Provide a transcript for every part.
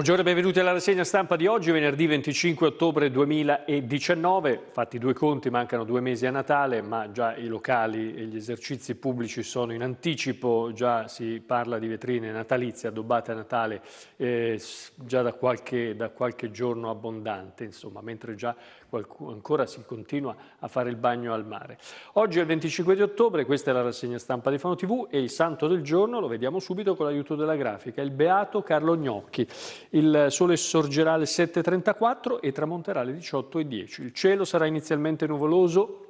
Buongiorno e benvenuti alla rassegna stampa di oggi, venerdì 25 ottobre 2019. Fatti due conti, mancano due mesi a Natale, ma già i locali e gli esercizi pubblici sono in anticipo, già si parla di vetrine natalizie addobbate a Natale eh, già da qualche, da qualche giorno abbondante, insomma, mentre già qualcuno, ancora si continua a fare il bagno al mare. Oggi è il 25 di ottobre, questa è la rassegna stampa di Fano TV e il santo del giorno lo vediamo subito con l'aiuto della grafica, il beato Carlo Gnocchi. Il sole sorgerà alle 7.34 e tramonterà alle 18.10. Il cielo sarà inizialmente nuvoloso,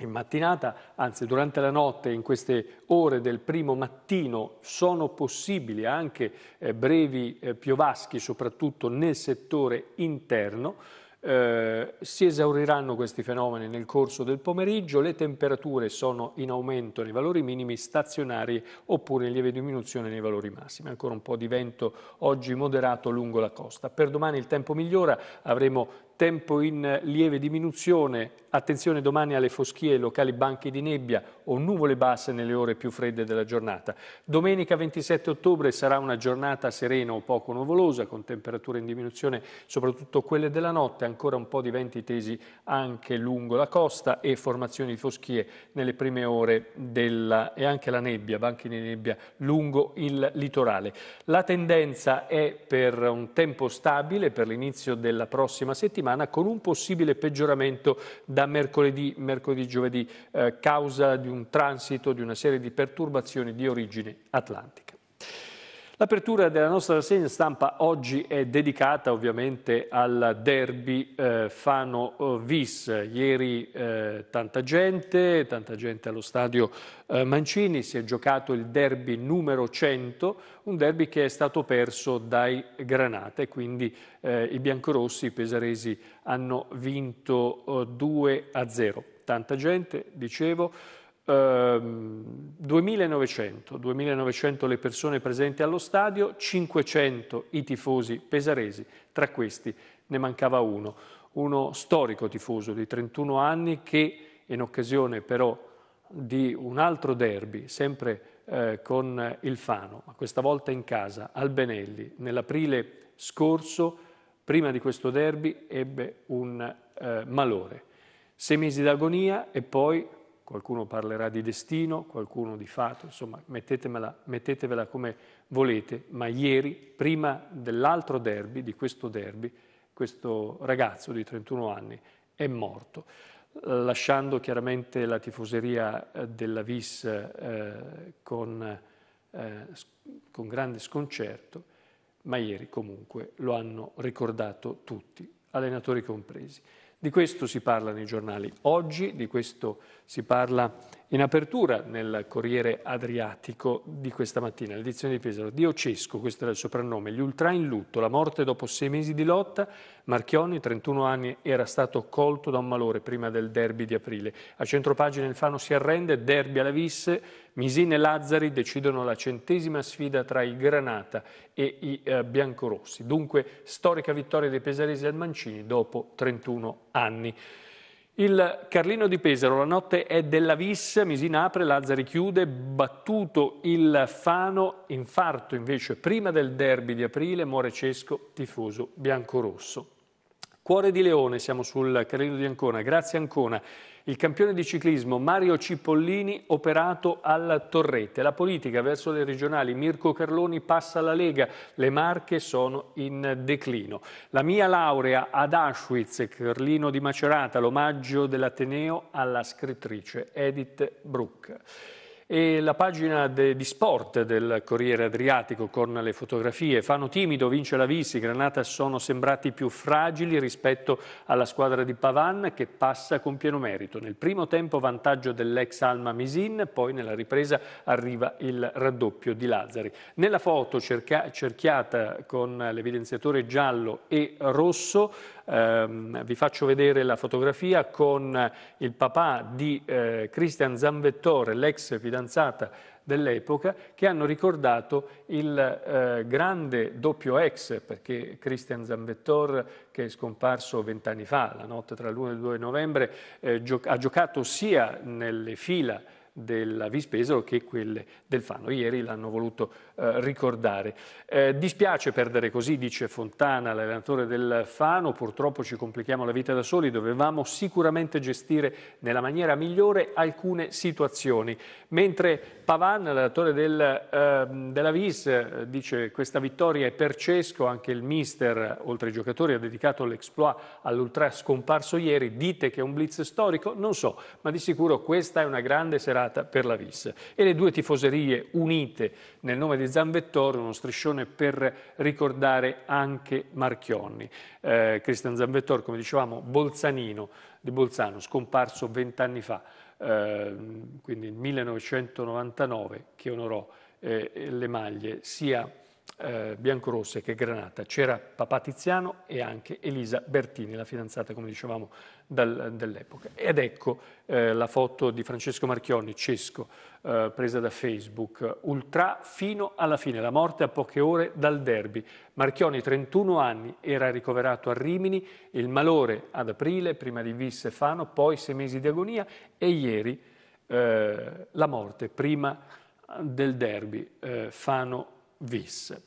in mattinata, anzi durante la notte, in queste ore del primo mattino, sono possibili anche eh, brevi eh, piovaschi, soprattutto nel settore interno. Eh, si esauriranno questi fenomeni nel corso del pomeriggio, le temperature sono in aumento nei valori minimi stazionari oppure in lieve diminuzione nei valori massimi. Ancora un po' di vento oggi moderato lungo la costa. Per domani il tempo migliora, avremo tempo in lieve diminuzione, attenzione domani alle foschie e locali banchi di nebbia o nuvole basse nelle ore più fredde della giornata. Domenica 27 ottobre sarà una giornata serena o poco nuvolosa, con temperature in diminuzione soprattutto quelle della notte, ancora un po' di venti tesi anche lungo la costa e formazioni di foschie nelle prime ore della, e anche la nebbia, banchi di nebbia lungo il litorale. La tendenza è per un tempo stabile per l'inizio della prossima settimana, settimana con un possibile peggioramento da mercoledì, mercoledì giovedì, eh, causa di un transito, di una serie di perturbazioni di origine atlantica. L'apertura della nostra rassegna stampa oggi è dedicata ovviamente al derby eh, Fano-Vis. Eh, Ieri eh, tanta gente, tanta gente allo stadio eh, Mancini, si è giocato il derby numero 100, un derby che è stato perso dai Granate, e quindi eh, i biancorossi, i pesaresi, hanno vinto 2 eh, a 0. Tanta gente, dicevo, 2900, 2900 le persone presenti allo stadio, 500 i tifosi pesaresi, tra questi ne mancava uno, uno storico tifoso di 31 anni che in occasione però di un altro derby, sempre eh, con il Fano, ma questa volta in casa, al Benelli, nell'aprile scorso, prima di questo derby, ebbe un eh, malore. Sei mesi d'agonia e poi qualcuno parlerà di destino, qualcuno di fatto, insomma mettetevela come volete, ma ieri, prima dell'altro derby, di questo derby, questo ragazzo di 31 anni è morto, eh, lasciando chiaramente la tifoseria eh, della Vis eh, con, eh, con grande sconcerto, ma ieri comunque lo hanno ricordato tutti, allenatori compresi. Di questo si parla nei giornali oggi, di questo si parla in apertura nel Corriere Adriatico di questa mattina, l'edizione di Pesaro, Dio Cesco, questo era il soprannome, gli ultra in lutto, la morte dopo sei mesi di lotta, Marchioni, 31 anni, era stato colto da un malore prima del derby di aprile. A centropagina il Fano si arrende, derby alla visse, Misine e Lazzari decidono la centesima sfida tra i Granata e i eh, Biancorossi. Dunque, storica vittoria dei pesaresi al Mancini dopo 31 anni. Il Carlino di Pesaro, la notte è della vis, Misina apre, Lazzari chiude, battuto il Fano, infarto invece prima del derby di aprile, muore Cesco, tifoso biancorosso. Cuore di Leone, siamo sul Carrino di Ancona, grazie Ancona. Il campione di ciclismo Mario Cipollini operato alla Torrette. La politica verso le regionali, Mirko Carloni passa alla Lega, le marche sono in declino. La mia laurea ad Auschwitz, Carlino di Macerata, l'omaggio dell'Ateneo alla scrittrice Edith Bruck. E la pagina de, di sport del Corriere Adriatico con le fotografie. Fano timido, vince la Vissi, Granata sono sembrati più fragili rispetto alla squadra di Pavan che passa con pieno merito. Nel primo tempo vantaggio dell'ex Alma Misin, poi nella ripresa arriva il raddoppio di Lazzari. Nella foto cerca, cerchiata con l'evidenziatore giallo e rosso ehm, vi faccio vedere la fotografia con il papà di eh, Christian Zanvettore, l'ex fidanzato fidanzata dell'epoca, che hanno ricordato il eh, grande doppio ex, perché Christian Zambettor, che è scomparso vent'anni fa, la notte tra l'1 e il 2 novembre, eh, gio ha giocato sia nelle fila della Vispesero che quelle del Fano. Ieri l'hanno voluto eh, ricordare. Eh, dispiace perdere così, dice Fontana, l'allenatore del Fano, purtroppo ci complichiamo la vita da soli, dovevamo sicuramente gestire nella maniera migliore alcune situazioni. Mentre Pavan, l'allenatore del, eh, della Vis, eh, dice questa vittoria è per Cesco, anche il mister, oltre ai giocatori, ha dedicato l'exploit all'ultra scomparso ieri, dite che è un blitz storico, non so, ma di sicuro questa è una grande serata per la Vis. E le due tifoserie unite nel nome di Zamvettori, uno striscione per ricordare anche Marchionni. Eh, Cristian Zamvettori, come dicevamo, Bolzanino di Bolzano, scomparso vent'anni fa, eh, quindi nel 1999, che onorò eh, le maglie sia eh, biancorosse che granata. C'era papà Tiziano e anche Elisa Bertini, la fidanzata, come dicevamo, dell'epoca. Ed ecco eh, la foto di Francesco Marchionni, Cesco, eh, presa da Facebook, ultra fino alla fine, la morte a poche ore dal derby. Marchionni, 31 anni, era ricoverato a Rimini, il malore ad aprile, prima di Visse e Fano, poi sei mesi di agonia e ieri eh, la morte, prima del derby, eh, fano visse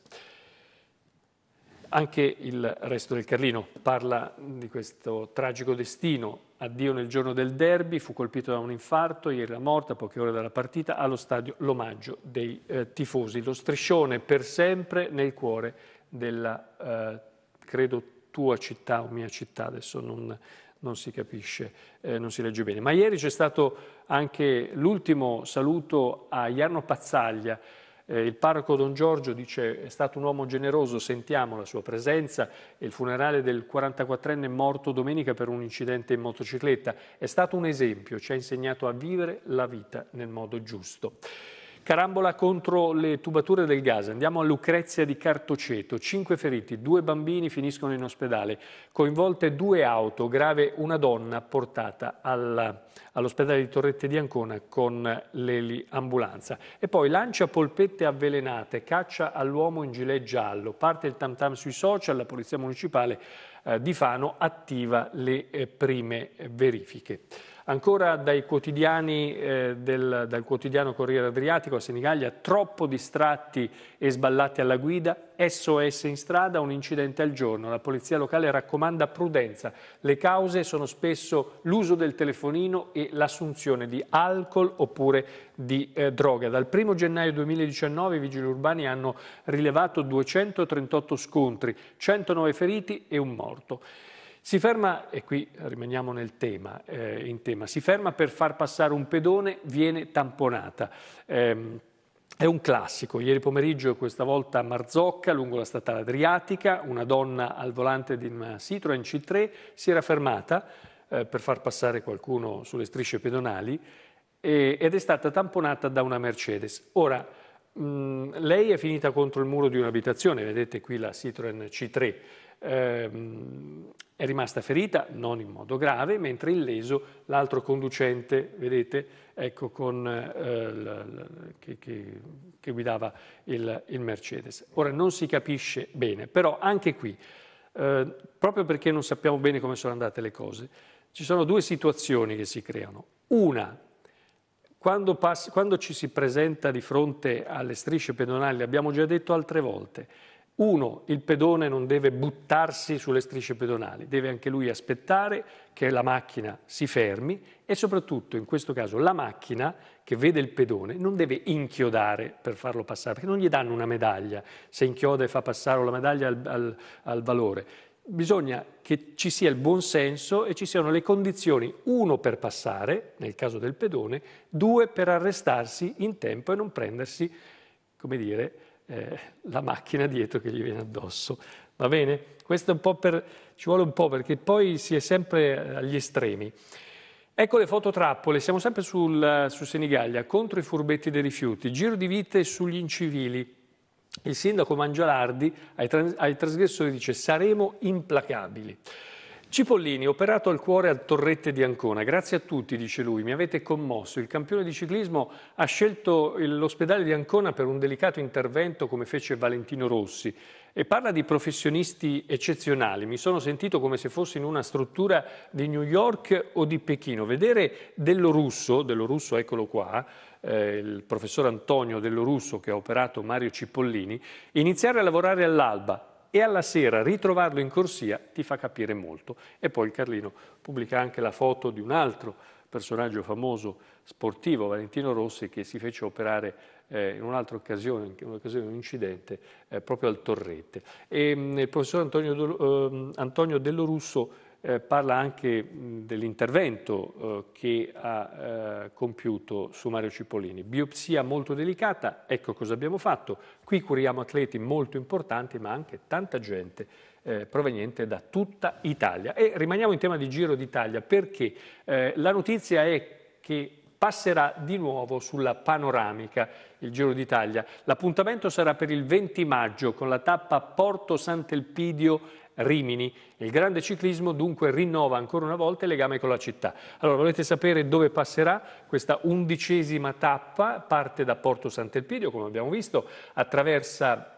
anche il resto del Carlino parla di questo tragico destino. Addio nel giorno del derby, fu colpito da un infarto, ieri la morte, a poche ore dalla partita, allo stadio l'omaggio dei eh, tifosi. Lo striscione per sempre nel cuore della, eh, credo, tua città o mia città, adesso non, non si capisce, eh, non si legge bene. Ma ieri c'è stato anche l'ultimo saluto a Jarno Pazzaglia, eh, il parroco Don Giorgio dice è stato un uomo generoso, sentiamo la sua presenza, il funerale del 44enne morto domenica per un incidente in motocicletta. È stato un esempio, ci ha insegnato a vivere la vita nel modo giusto. Carambola contro le tubature del gas. Andiamo a Lucrezia di Cartoceto. Cinque feriti, due bambini finiscono in ospedale. Coinvolte due auto, grave una donna portata all'ospedale di Torrette di Ancona con l'eliambulanza. E poi lancia polpette avvelenate, caccia all'uomo in gilet giallo. Parte il tam tam sui social, la polizia municipale eh, di Fano attiva le eh, prime verifiche. Ancora dai quotidiani, eh, del, dal quotidiano Corriere Adriatico a Senigallia, troppo distratti e sballati alla guida, SOS in strada, un incidente al giorno. La polizia locale raccomanda prudenza. Le cause sono spesso l'uso del telefonino e l'assunzione di alcol oppure di eh, droga. Dal 1 gennaio 2019 i vigili urbani hanno rilevato 238 scontri, 109 feriti e un morto. Si ferma, e qui rimaniamo nel tema, eh, in tema, si ferma per far passare un pedone, viene tamponata. Eh, è un classico. Ieri pomeriggio, questa volta a Marzocca, lungo la statale Adriatica, una donna al volante di una Citroen C3 si era fermata eh, per far passare qualcuno sulle strisce pedonali e, ed è stata tamponata da una Mercedes. Ora, mh, mm, lei è finita contro il muro di un'abitazione, vedete qui la Citroen C3, ehm, è rimasta ferita, non in modo grave, mentre illeso l'altro conducente, vedete, ecco, con, eh, la, la, che, che, che, guidava il, il, Mercedes. Ora non si capisce bene, però anche qui, eh, proprio perché non sappiamo bene come sono andate le cose, ci sono due situazioni che si creano. Una, quando, passi, quando ci si presenta di fronte alle strisce pedonali, abbiamo già detto altre volte, uno, il pedone non deve buttarsi sulle strisce pedonali, deve anche lui aspettare che la macchina si fermi e soprattutto in questo caso la macchina che vede il pedone non deve inchiodare per farlo passare, perché non gli danno una medaglia se inchioda e fa passare la medaglia al, al, al valore. Bisogna che ci sia il buon senso e ci siano le condizioni, uno per passare, nel caso del pedone, due per arrestarsi in tempo e non prendersi, come dire, eh, la macchina dietro che gli viene addosso. Va bene? Questo è un po' per, ci vuole un po' perché poi si è sempre agli estremi. Ecco le fototrappole, siamo sempre sul, su Senigallia, contro i furbetti dei rifiuti, giro di vite sugli incivili. Il sindaco Mangialardi ai, trans, ai trasgressori dice saremo implacabili. Cipollini, operato al cuore al Torrette di Ancona. Grazie a tutti, dice lui, mi avete commosso. Il campione di ciclismo ha scelto l'ospedale di Ancona per un delicato intervento come fece Valentino Rossi e parla di professionisti eccezionali. Mi sono sentito come se fossi in una struttura di New York o di Pechino. Vedere Dello Russo, Dello Russo eccolo qua, eh, il professor Antonio Dello Russo che ha operato Mario Cipollini, iniziare a lavorare all'alba, e alla sera ritrovarlo in corsia ti fa capire molto. E poi Carlino pubblica anche la foto di un altro personaggio famoso sportivo, Valentino Rossi, che si fece operare eh, in un'altra occasione, in un'occasione di un incidente, eh, proprio al Torrette. E, mh, mm, il professor Antonio, eh, Antonio Dello Russo eh, parla anche dell'intervento eh, che ha eh, compiuto su Mario Cipollini. Biopsia molto delicata, ecco cosa abbiamo fatto. Qui curiamo atleti molto importanti, ma anche tanta gente eh, proveniente da tutta Italia. E rimaniamo in tema di Giro d'Italia perché eh, la notizia è che passerà di nuovo sulla panoramica il Giro d'Italia. L'appuntamento sarà per il 20 maggio con la tappa Porto Sant'Elpidio Rimini. Il grande ciclismo dunque rinnova ancora una volta il legame con la città. Allora, volete sapere dove passerà questa undicesima tappa? Parte da Porto Sant'Elpidio, come abbiamo visto, attraversa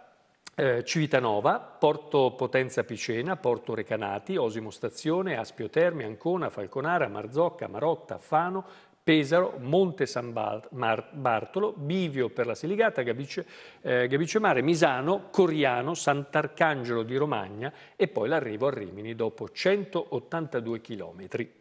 eh, Civitanova, Porto Potenza Picena, Porto Recanati, Osimo Stazione, Aspio Terme, Ancona, Falconara, Marzocca, Marotta, Fano, Pesaro, Monte San Bartolo, Bivio per la Siligata, Gabice, eh, Gabice Mare, Misano, Coriano, Sant'Arcangelo di Romagna e poi l'arrivo a Rimini dopo 182 chilometri.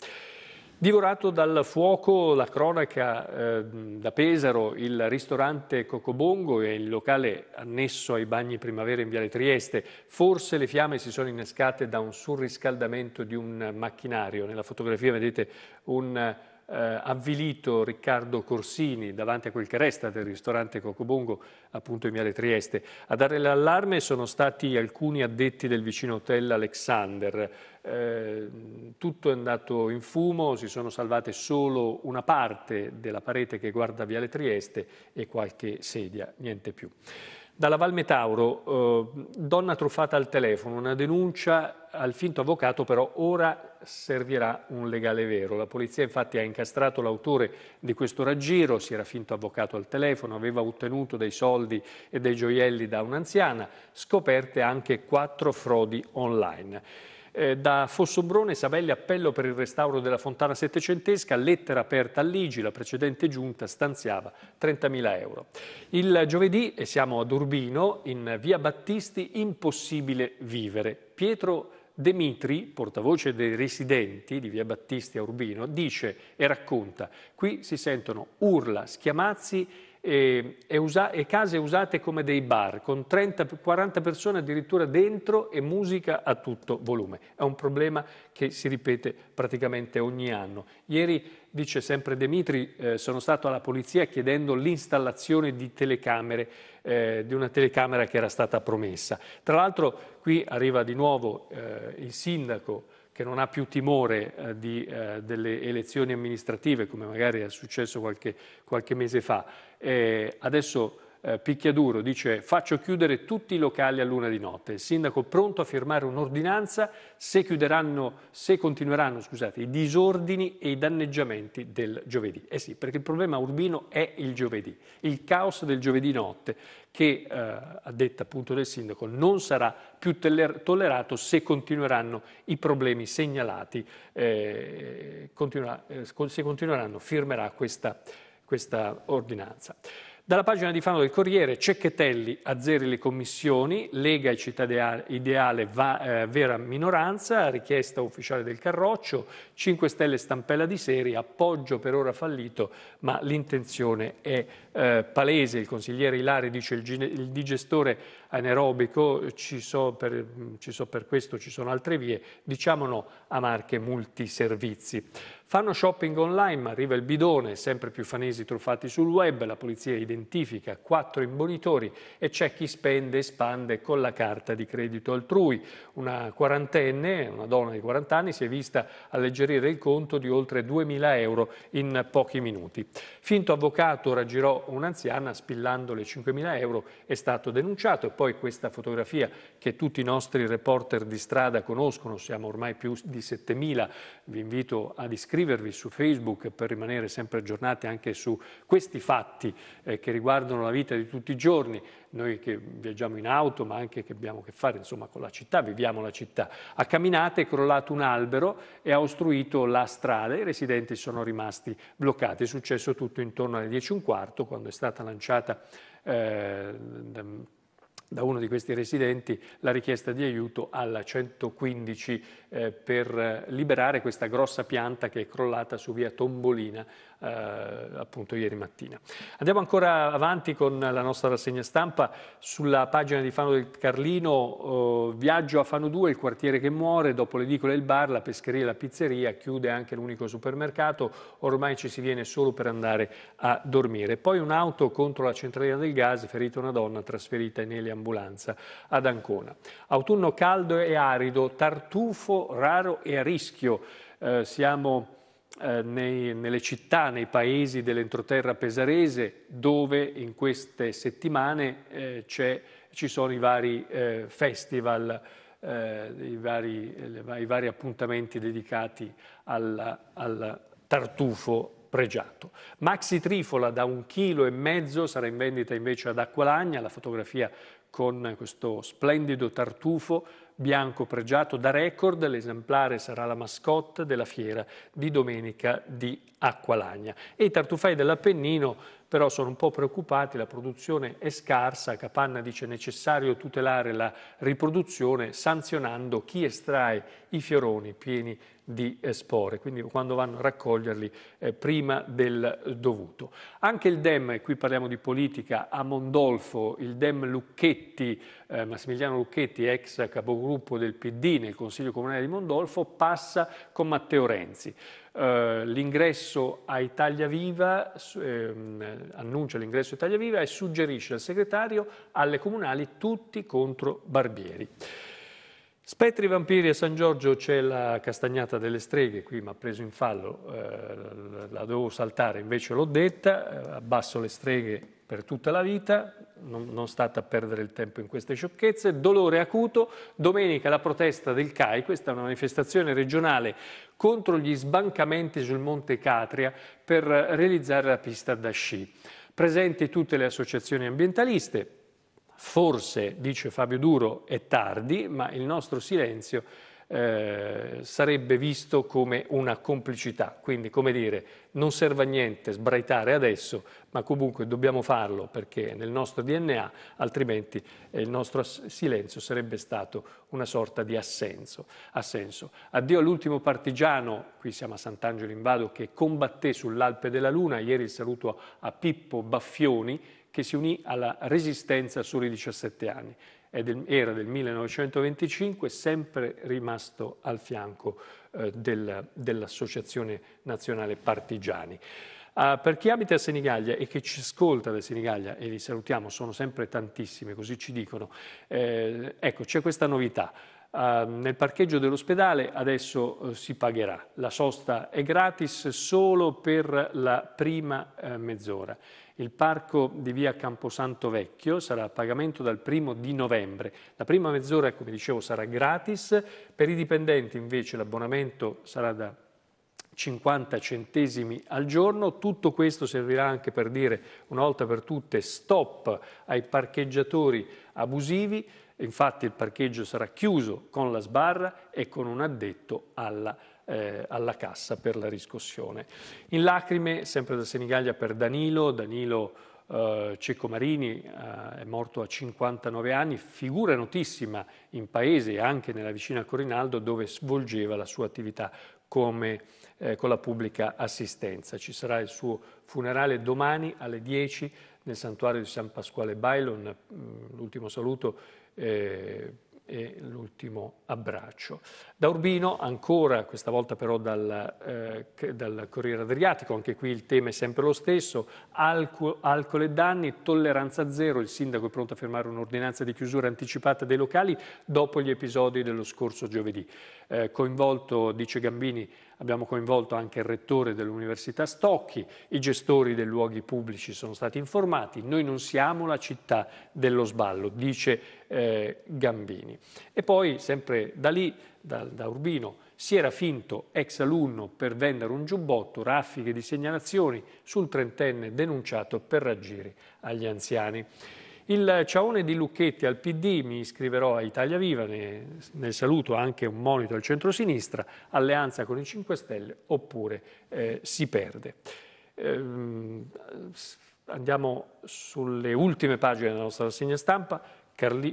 Divorato dal fuoco, la cronaca eh, da Pesaro, il ristorante Cocobongo e il locale annesso ai bagni primavera in Viale Trieste. Forse le fiamme si sono innescate da un surriscaldamento di un macchinario. Nella fotografia vedete un eh, avvilito Riccardo Corsini davanti a quel che resta del ristorante Cocobongo appunto in Viale Trieste. A dare l'allarme sono stati alcuni addetti del vicino hotel Alexander. Eh, tutto è andato in fumo, si sono salvate solo una parte della parete che guarda Viale Trieste e qualche sedia, niente più. Dalla Valmetauro, eh, donna truffata al telefono, una denuncia al finto avvocato, però ora servirà un legale vero. La polizia infatti ha incastrato l'autore di questo raggiro, si era finto avvocato al telefono, aveva ottenuto dei soldi e dei gioielli da un'anziana, scoperte anche quattro frodi online. Eh, da Fossobrone, Savelli appello per il restauro della fontana settecentesca, lettera aperta all'Igi, la precedente giunta stanziava 30.000 euro. Il giovedì, e siamo ad Urbino, in via Battisti, impossibile vivere. Pietro Demitri, portavoce dei residenti di via Battisti a Urbino, dice e racconta, qui si sentono urla, schiamazzi e, e, usa, e case usate come dei bar, con 30-40 persone addirittura dentro e musica a tutto volume. È un problema che si ripete praticamente ogni anno. Ieri, dice sempre Demitri, eh, sono stato alla polizia chiedendo l'installazione di telecamere, eh, di una telecamera che era stata promessa. Tra l'altro qui arriva di nuovo eh, il sindaco che non ha più timore eh, di, eh, delle elezioni amministrative, come magari è successo qualche, qualche mese fa, eh, adesso eh, Picchiaduro dice faccio chiudere tutti i locali a luna di notte, il sindaco pronto a firmare un'ordinanza se, se continueranno scusate, i disordini e i danneggiamenti del giovedì. Eh sì, perché il problema urbino è il giovedì, il caos del giovedì notte che, eh, a detta appunto del sindaco, non sarà più tollerato se continueranno i problemi segnalati, eh, continua, eh, se continueranno, firmerà questa questa ordinanza. Dalla pagina di Fano del Corriere, Cecchettelli azzeri le commissioni, Lega e Città Ideale va, eh, vera minoranza, richiesta ufficiale del Carroccio, 5 Stelle stampella di serie, appoggio per ora fallito, ma l'intenzione è eh, palese. Il consigliere Ilari dice il, il digestore anaerobico, ci so, per, ci so per questo, ci sono altre vie, diciamo no a marche multiservizi. Fanno shopping online, ma arriva il bidone, sempre più fanesi truffati sul web, la polizia identifica quattro imbonitori e c'è chi spende e spande con la carta di credito altrui. Una quarantenne, una donna di 40 anni, si è vista alleggerire il conto di oltre 2.000 euro in pochi minuti. Finto avvocato raggirò un'anziana spillando le 5.000 euro, è stato denunciato e poi poi questa fotografia che tutti i nostri reporter di strada conoscono, siamo ormai più di 7.000, vi invito ad iscrivervi su Facebook per rimanere sempre aggiornati anche su questi fatti eh, che riguardano la vita di tutti i giorni, noi che viaggiamo in auto ma anche che abbiamo a che fare insomma, con la città, viviamo la città. A Camminate è crollato un albero e ha ostruito la strada, i residenti sono rimasti bloccati, è successo tutto intorno alle 10.15 quando è stata lanciata eh, da uno di questi residenti la richiesta di aiuto alla 115 eh, per eh, liberare questa grossa pianta che è crollata su via Tombolina eh, appunto ieri mattina. Andiamo ancora avanti con la nostra rassegna stampa. Sulla pagina di Fano del Carlino, eh, viaggio a Fano 2, il quartiere che muore, dopo l'edicola e il bar, la pescheria e la pizzeria, chiude anche l'unico supermercato, ormai ci si viene solo per andare a dormire. Poi un'auto contro la centralina del gas, ferita una donna, trasferita in eliambulanza ad Ancona. Autunno caldo e arido, tartufo raro e a rischio. Eh, siamo eh, nei, nelle città, nei paesi dell'entroterra pesarese, dove in queste settimane eh, ci sono i vari eh, festival, eh, i vari, eh, i, vari, appuntamenti dedicati al, al tartufo pregiato. Maxi Trifola da un chilo e mezzo sarà in vendita invece ad Acqualagna, la fotografia con questo splendido tartufo bianco pregiato da record, l'esemplare sarà la mascotte della fiera di domenica di Acqualagna. E i tartufai dell'Appennino però sono un po' preoccupati, la produzione è scarsa, Capanna dice necessario tutelare la riproduzione sanzionando chi estrae i fioroni pieni di spore, quindi quando vanno a raccoglierli eh, prima del dovuto. Anche il DEM, e qui parliamo di politica, a Mondolfo, il DEM Lucchetti, eh, Massimiliano Lucchetti, ex capogruppo del PD nel Consiglio Comunale di Mondolfo, passa con Matteo Renzi. Uh, l'ingresso a Italia Viva, ehm, annuncia l'ingresso a Italia Viva e suggerisce al segretario alle comunali tutti contro Barbieri. Spettri, vampiri a San Giorgio c'è la castagnata delle streghe, qui mi ha preso in fallo, eh, la dovevo saltare, invece l'ho detta, eh, abbasso le streghe per tutta la vita, non, non state a perdere il tempo in queste sciocchezze, dolore acuto, domenica la protesta del CAI, questa è una manifestazione regionale contro gli sbancamenti sul Monte Catria per eh, realizzare la pista da sci. Presenti tutte le associazioni ambientaliste, Forse, dice Fabio Duro, è tardi, ma il nostro silenzio eh, sarebbe visto come una complicità. Quindi, come dire, non serve a niente sbraitare adesso, ma comunque dobbiamo farlo perché è nel nostro DNA, altrimenti eh, il nostro silenzio sarebbe stato una sorta di assenso. assenso. Addio all'ultimo partigiano, qui siamo a Sant'Angelo in Vado, che combatté sull'Alpe della Luna. Ieri il saluto a Pippo Baffioni, che si unì alla Resistenza a soli 17 anni. Era del 1925, sempre rimasto al fianco eh, del, dell'Associazione Nazionale Partigiani. Uh, per chi abita a Senigallia e che ci ascolta da Senigallia, e li salutiamo, sono sempre tantissime, così ci dicono, eh, ecco, c'è questa novità. Uh, nel parcheggio dell'ospedale adesso uh, si pagherà. La sosta è gratis solo per la prima uh, mezz'ora. Il parco di via Camposanto Vecchio sarà a pagamento dal primo di novembre. La prima mezz'ora, come dicevo, sarà gratis. Per i dipendenti invece l'abbonamento sarà da 50 centesimi al giorno. Tutto questo servirà anche per dire una volta per tutte stop ai parcheggiatori abusivi. Infatti il parcheggio sarà chiuso con la sbarra e con un addetto alla, eh, alla cassa per la riscossione. In lacrime, sempre da Senigallia per Danilo, Danilo eh, Cecco Marini eh, è morto a 59 anni, figura notissima in paese e anche nella vicina Corinaldo dove svolgeva la sua attività come, eh, con la pubblica assistenza. Ci sarà il suo funerale domani alle 10 nel santuario di San Pasquale Bailon, mm, l'ultimo saluto eh, e l'ultimo abbraccio. Da Urbino, ancora, questa volta però dal, eh, dal, Corriere Adriatico, anche qui il tema è sempre lo stesso, alcol, alcol e danni, tolleranza zero, il sindaco è pronto a firmare un'ordinanza di chiusura anticipata dei locali dopo gli episodi dello scorso giovedì. Eh, coinvolto, dice Gambini, Abbiamo coinvolto anche il rettore dell'Università Stocchi, i gestori dei luoghi pubblici sono stati informati, noi non siamo la città dello sballo, dice eh, Gambini. E poi, sempre da lì, da, da Urbino, si era finto ex alunno per vendere un giubbotto, raffiche di segnalazioni sul trentenne denunciato per raggiri agli anziani. Il ciaone di Lucchetti al PD, mi iscriverò a Italia Viva, ne, ne saluto anche un monito al centro-sinistra, alleanza con i 5 Stelle oppure eh, si perde. Ehm, andiamo sulle ultime pagine della nostra rassegna stampa.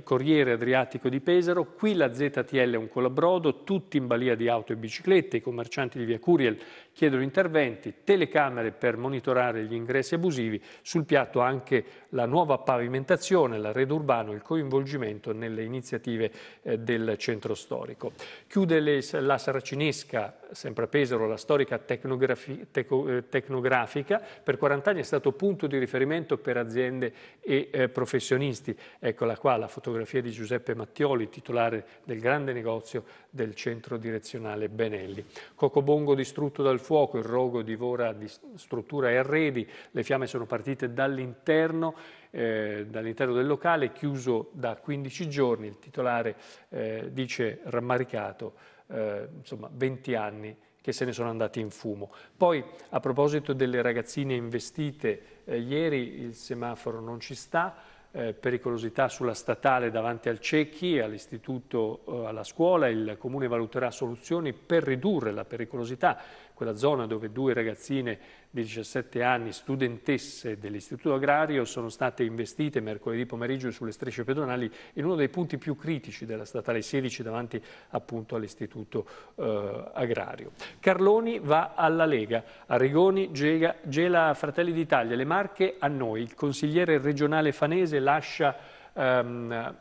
Corriere Adriatico di Pesaro, qui la ZTL è un colabrodo, tutti in balia di auto e biciclette, i commercianti di via Curiel chiedono interventi, telecamere per monitorare gli ingressi abusivi, sul piatto anche la nuova pavimentazione, l'arredo urbano, il coinvolgimento nelle iniziative eh, del centro storico. Chiude le, la Saracinesca, sempre a Pesaro, la storica tecnografi, teco, eh, tecnografica, per 40 anni è stato punto di riferimento per aziende e eh, professionisti. Eccola qua la fotografia di Giuseppe Mattioli, titolare del grande negozio del centro direzionale Benelli. Cocobongo distrutto dal fuoco, il rogo divora di struttura e arredi, le fiamme sono partite dall'interno eh, dall'interno del locale, chiuso da 15 giorni, il titolare eh, dice rammaricato, eh, insomma 20 anni che se ne sono andati in fumo. Poi a proposito delle ragazzine investite, eh, ieri il semaforo non ci sta, eh, pericolosità sulla statale davanti al Cecchi, all'istituto, eh, alla scuola, il Comune valuterà soluzioni per ridurre la pericolosità quella zona dove due ragazzine di 17 anni, studentesse dell'Istituto Agrario, sono state investite mercoledì pomeriggio sulle strisce pedonali in uno dei punti più critici della statale 16 davanti appunto all'Istituto eh, Agrario. Carloni va alla Lega, Arrigoni gela, gela Fratelli d'Italia, le Marche a noi, il consigliere regionale fanese lascia ehm,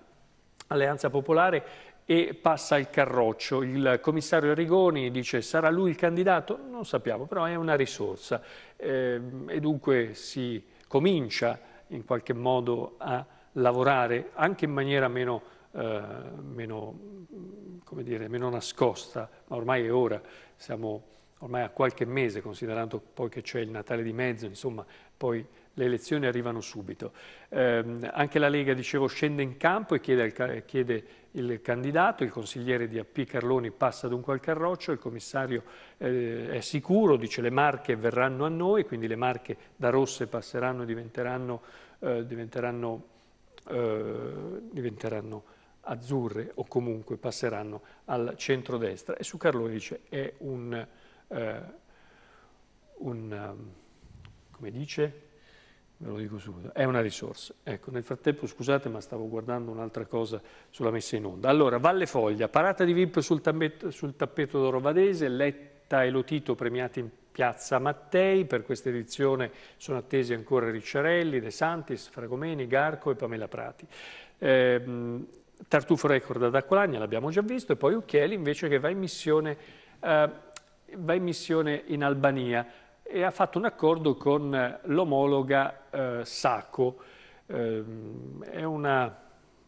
Alleanza Popolare e passa il carroccio. Il commissario Arrigoni dice sarà lui il candidato? Non sappiamo, però è una risorsa eh, e dunque si comincia in qualche modo a lavorare anche in maniera meno, eh, meno, dire, meno nascosta, ma ormai è ora, siamo ormai a qualche mese, considerando poi che c'è il Natale di mezzo, insomma, poi le elezioni arrivano subito. Eh, anche la Lega, dicevo, scende in campo e chiede, il, chiede il candidato, il consigliere di AP Carloni passa dunque al carroccio, il commissario eh, è sicuro, dice le marche verranno a noi, quindi le marche da rosse passeranno e diventeranno, eh, diventeranno, eh, diventeranno azzurre o comunque passeranno al centrodestra. E su Carloni dice è un... Eh, un um, come dice? ve lo dico subito, è una risorsa. Ecco, nel frattempo scusate ma stavo guardando un'altra cosa sulla messa in onda. Allora, Valle Foglia, parata di VIP sul, tappet sul tappeto d'Oro Vadese, Letta e Lotito premiati in Piazza Mattei, per questa edizione sono attesi ancora Ricciarelli, De Santis, Fragomeni, Garco e Pamela Prati. Eh, Tartufo record ad Acqualagna, l'abbiamo già visto, e poi Ucchieli invece che va in missione, eh, va in, missione in Albania e ha fatto un accordo con eh, l'omologa eh, Sacco. Eh, è, una,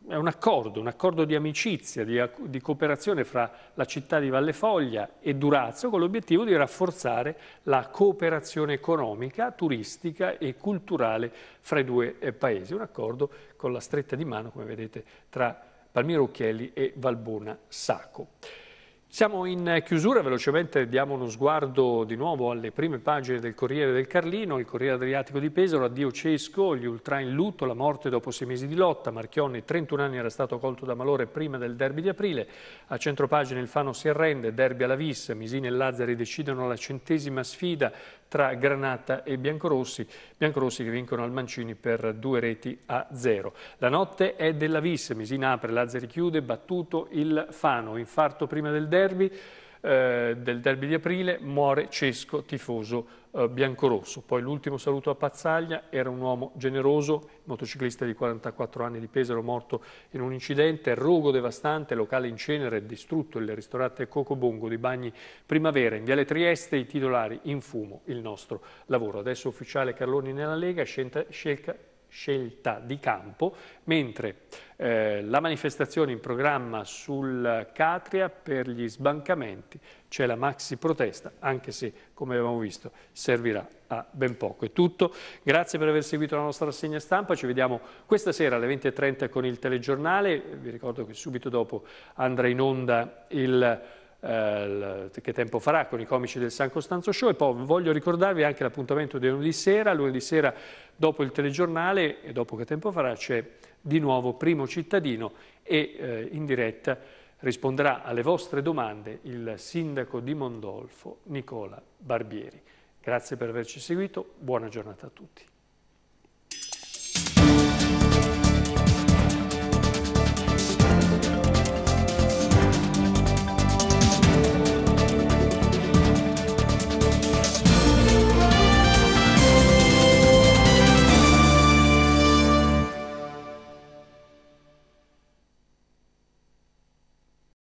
è, un accordo, un accordo di amicizia, di, di, cooperazione fra la città di Vallefoglia e Durazzo con l'obiettivo di rafforzare la cooperazione economica, turistica e culturale fra i due eh, paesi. Un accordo con la stretta di mano, come vedete, tra Palmiro Occhielli e Valbona Sacco. Siamo in chiusura, velocemente diamo uno sguardo di nuovo alle prime pagine del Corriere del Carlino, il Corriere Adriatico di Pesaro, addio Cesco, gli ultra in lutto, la morte dopo sei mesi di lotta, Marchionni 31 anni era stato colto da malore prima del derby di aprile, a centro centropagina il Fano si arrende, derby alla vis, Misini e Lazzari decidono la centesima sfida, tra Granata e Biancorossi. Biancorossi che vincono al Mancini per due reti a zero. La notte è della vis, Misina apre, Lazzari chiude, battuto il Fano, infarto prima del derby eh, del derby di aprile, muore Cesco, tifoso eh, biancorosso. Poi l'ultimo saluto a Pazzaglia, era un uomo generoso, motociclista di 44 anni di Pesaro, morto in un incidente, rogo devastante, locale in cenere, distrutto il ristorante Cocobongo di Bagni Primavera, in Viale Trieste, i titolari in fumo, il nostro lavoro. Adesso ufficiale Carloni nella Lega, scelta, scelta scelta di campo, mentre eh, la manifestazione in programma sul Catria per gli sbancamenti c'è la maxi protesta, anche se come abbiamo visto servirà a ben poco. È tutto, grazie per aver seguito la nostra rassegna stampa, ci vediamo questa sera alle 20.30 con il telegiornale, vi ricordo che subito dopo andrà in onda il eh, che tempo farà con i comici del San Costanzo Show e poi voglio ricordarvi anche l'appuntamento di lunedì sera, lunedì sera dopo il telegiornale e dopo che tempo farà c'è di nuovo Primo Cittadino e eh, in diretta risponderà alle vostre domande il sindaco di Mondolfo Nicola Barbieri. Grazie per averci seguito, buona giornata a tutti.